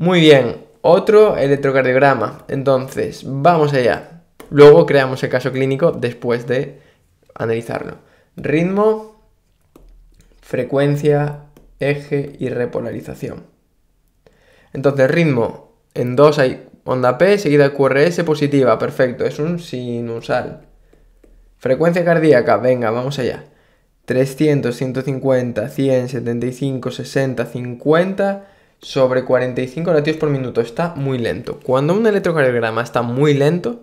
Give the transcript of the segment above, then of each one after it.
Muy bien, otro electrocardiograma. Entonces, vamos allá. Luego creamos el caso clínico después de analizarlo. Ritmo, frecuencia, eje y repolarización. Entonces, ritmo. En 2 hay onda P, seguida QRS positiva. Perfecto, es un sinusal. Frecuencia cardíaca, venga, vamos allá. 300, 150, 100, 75, 60, 50 sobre 45 latidos por minuto está muy lento. Cuando un electrocardiograma está muy lento,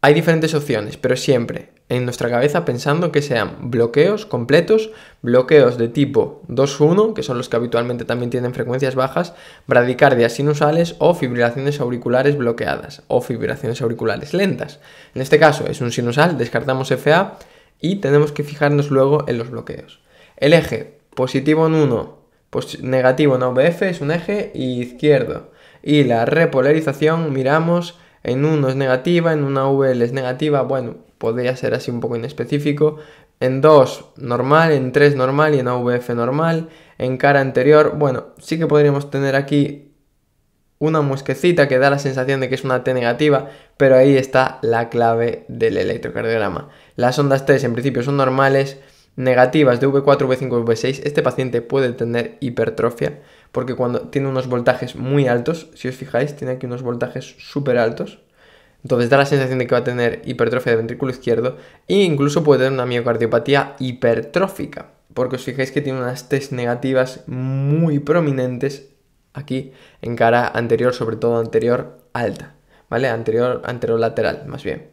hay diferentes opciones, pero siempre en nuestra cabeza pensando que sean bloqueos completos, bloqueos de tipo 2-1, que son los que habitualmente también tienen frecuencias bajas, bradicardias sinusales o fibrilaciones auriculares bloqueadas o fibrilaciones auriculares lentas. En este caso es un sinusal, descartamos FA y tenemos que fijarnos luego en los bloqueos. El eje positivo en 1, pues negativo en AVF es un eje izquierdo. Y la repolarización, miramos, en uno es negativa, en una VL es negativa, bueno, podría ser así un poco inespecífico. En 2 normal, en 3 normal y en AVF normal. En cara anterior, bueno, sí que podríamos tener aquí una muesquecita que da la sensación de que es una T negativa, pero ahí está la clave del electrocardiograma. Las ondas T en principio son normales, negativas de V4, V5, V6, este paciente puede tener hipertrofia porque cuando tiene unos voltajes muy altos, si os fijáis, tiene aquí unos voltajes súper altos. Entonces da la sensación de que va a tener hipertrofia del ventrículo izquierdo e incluso puede tener una miocardiopatía hipertrófica, porque os fijáis que tiene unas test negativas muy prominentes aquí en cara anterior, sobre todo anterior alta, ¿vale? Anterior, lateral más bien.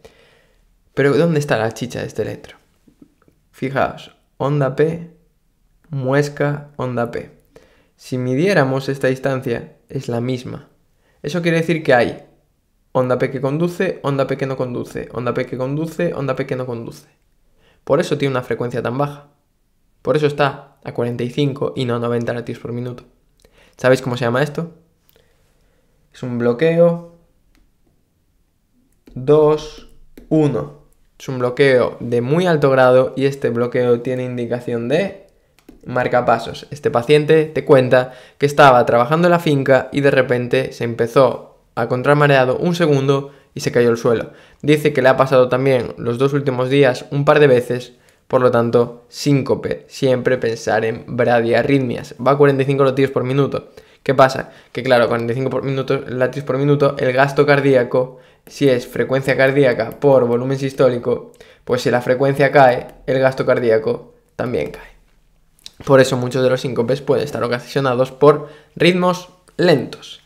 Pero ¿dónde está la chicha de este electro? Fijaos, onda P, muesca, onda P. Si midiéramos esta distancia, es la misma. Eso quiere decir que hay onda P que conduce, onda P que no conduce, onda P que conduce, onda P que no conduce. Por eso tiene una frecuencia tan baja. Por eso está a 45 y no a 90 latidos por minuto. ¿Sabéis cómo se llama esto? Es un bloqueo 2, 1. Es un bloqueo de muy alto grado y este bloqueo tiene indicación de marcapasos. Este paciente te cuenta que estaba trabajando en la finca y de repente se empezó a contramareado un segundo y se cayó al suelo. Dice que le ha pasado también los dos últimos días un par de veces, por lo tanto, síncope. Siempre pensar en bradiarritmias. Va a 45 latidos por minuto. ¿Qué pasa? Que claro, 45 latidos por minuto, el gasto cardíaco si es frecuencia cardíaca por volumen sistólico, pues si la frecuencia cae, el gasto cardíaco también cae. Por eso muchos de los síncopes pueden estar ocasionados por ritmos lentos.